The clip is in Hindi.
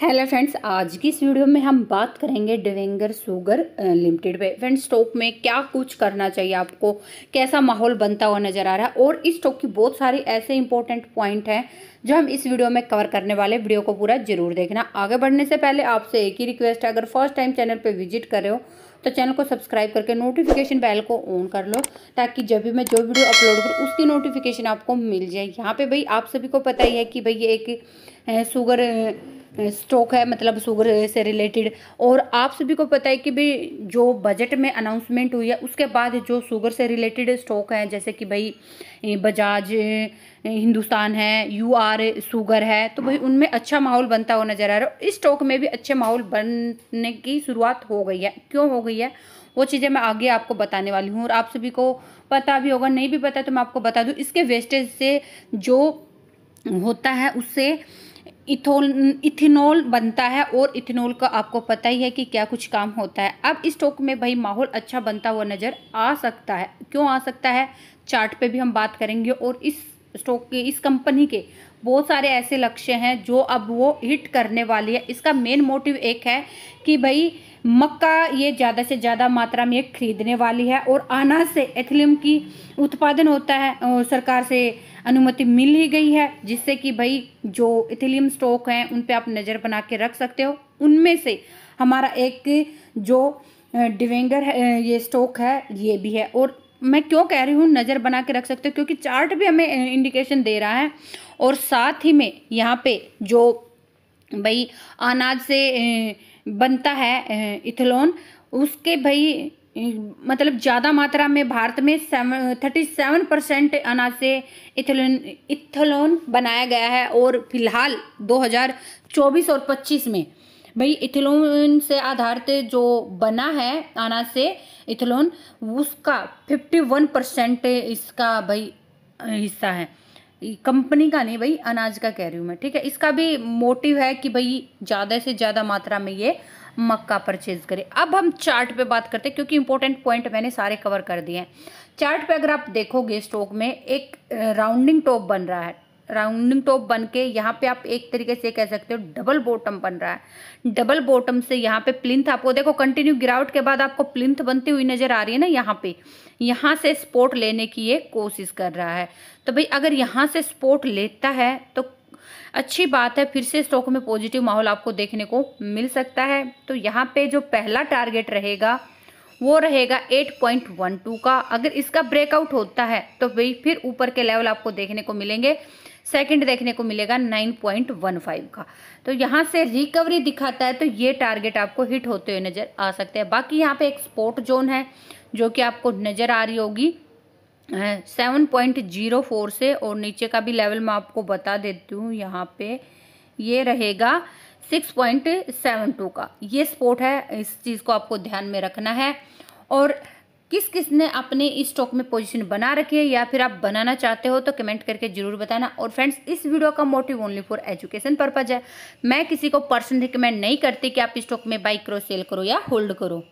हेलो फ्रेंड्स आज की इस वीडियो में हम बात करेंगे डिवेंगर सुगर लिमिटेड पे फ्रेंड्स स्टॉक में क्या कुछ करना चाहिए आपको कैसा माहौल बनता हुआ नज़र आ रहा है और इस स्टॉक की बहुत सारे ऐसे इंपॉर्टेंट पॉइंट हैं जो हम इस वीडियो में कवर करने वाले वीडियो को पूरा जरूर देखना आगे बढ़ने से पहले आपसे एक ही रिक्वेस्ट है अगर फर्स्ट टाइम चैनल पर विजिट करे हो तो चैनल को सब्सक्राइब करके नोटिफिकेशन बेल को ऑन कर लो ताकि जब भी मैं जो वीडियो अपलोड करूँ उसकी नोटिफिकेशन आपको मिल जाए यहाँ पे भाई आप सभी को पता ही है कि भाई ये एक सुगर स्ट्रोक है मतलब शुगर से रिलेटेड और आप सभी को पता है कि भाई जो बजट में अनाउंसमेंट हुई है उसके बाद जो शुगर से रिलेटेड स्टॉक हैं जैसे कि भाई बजाज हिंदुस्तान है यू आर शुगर है तो भाई उनमें अच्छा माहौल बनता हुआ नज़र आ रहा है इस स्टॉक में भी अच्छे माहौल बनने की शुरुआत हो गई है क्यों हो गई है वो चीज़ें मैं आगे आपको बताने वाली हूँ और आप सभी को पता भी होगा नहीं भी पता तो मैं आपको बता दूँ इसके वेस्टेज से जो होता है उससे इथोल इथेनॉल बनता है और इथिनोल का आपको पता ही है कि क्या कुछ काम होता है अब इस टॉक में भाई माहौल अच्छा बनता हुआ नज़र आ सकता है क्यों आ सकता है चार्ट पे भी हम बात करेंगे और इस स्टॉक के इस कंपनी के बहुत सारे ऐसे लक्ष्य हैं जो अब वो हिट करने वाली है इसका मेन मोटिव एक है कि भाई मक्का ये ज़्यादा से ज़्यादा मात्रा में खरीदने वाली है और अनाज से एथिलियम की उत्पादन होता है और सरकार से अनुमति मिल ही गई है जिससे कि भाई जो एथिलियम स्टॉक हैं उन पर आप नज़र बना के रख सकते हो उनमें से हमारा एक जो डिवेंगर है ये स्टॉक है ये भी है और मैं क्यों कह रही हूँ नज़र बना के रख सकते हो क्योंकि चार्ट भी हमें इंडिकेशन दे रहा है और साथ ही में यहाँ पे जो भाई अनाज से बनता है इथलोन उसके भाई मतलब ज़्यादा मात्रा में भारत में सेवन थर्टी सेवन परसेंट अनाज से इथलोन इथलोन बनाया गया है और फिलहाल 2024 और 25 में भाई इथिलोन से आधारित जो बना है अनाज से इथिलोन उसका फिफ्टी वन परसेंट इसका भाई हिस्सा है कंपनी का नहीं भाई अनाज का कह रही हूँ मैं ठीक है इसका भी मोटिव है कि भाई ज़्यादा से ज़्यादा मात्रा में ये मक्का परचेज करे अब हम चार्ट पे बात करते हैं क्योंकि इंपॉर्टेंट पॉइंट मैंने सारे कवर कर दिए हैं चार्ट पे अगर आप देखोगे स्टॉक में एक राउंडिंग टॉप बन रहा है राउंडिंग टॉप बन के यहाँ पे आप एक तरीके से कह सकते हो डबल बॉटम बन रहा है डबल बॉटम से यहाँ पे प्लिंथ आपको देखो कंटिन्यू गिरावट के बाद आपको प्लिंथ बनती हुई नजर आ रही है ना यहाँ पे यहाँ से स्पोर्ट लेने की ये कोशिश कर रहा है तो भाई अगर यहाँ से स्पोर्ट लेता है तो अच्छी बात है फिर से स्टॉक में पॉजिटिव माहौल आपको देखने को मिल सकता है तो यहाँ पे जो पहला टारगेट रहेगा वो रहेगा 8.12 का अगर इसका ब्रेकआउट होता है तो वही फिर ऊपर के लेवल आपको देखने को मिलेंगे सेकंड देखने को मिलेगा 9.15 का तो यहाँ से रिकवरी दिखाता है तो ये टारगेट आपको हिट होते हुए नज़र आ सकते हैं बाकी यहाँ पे एक स्पोर्ट जोन है जो कि आपको नज़र आ रही होगी सेवन पॉइंट जीरो फोर से और नीचे का भी लेवल मैं आपको बता देती हूँ यहाँ पे ये रहेगा सिक्स पॉइंट सेवन टू का ये स्पोर्ट है इस चीज़ को आपको ध्यान में रखना है और किस किस ने अपने इस स्टॉक में पोजीशन बना रखी है या फिर आप बनाना चाहते हो तो कमेंट करके जरूर बताना और फ्रेंड्स इस वीडियो का motive only for education purpose है मैं किसी को पर्सन रिकमेंड नहीं करती कि आप इस स्टॉक में बाई करो सेल करो या होल्ड करो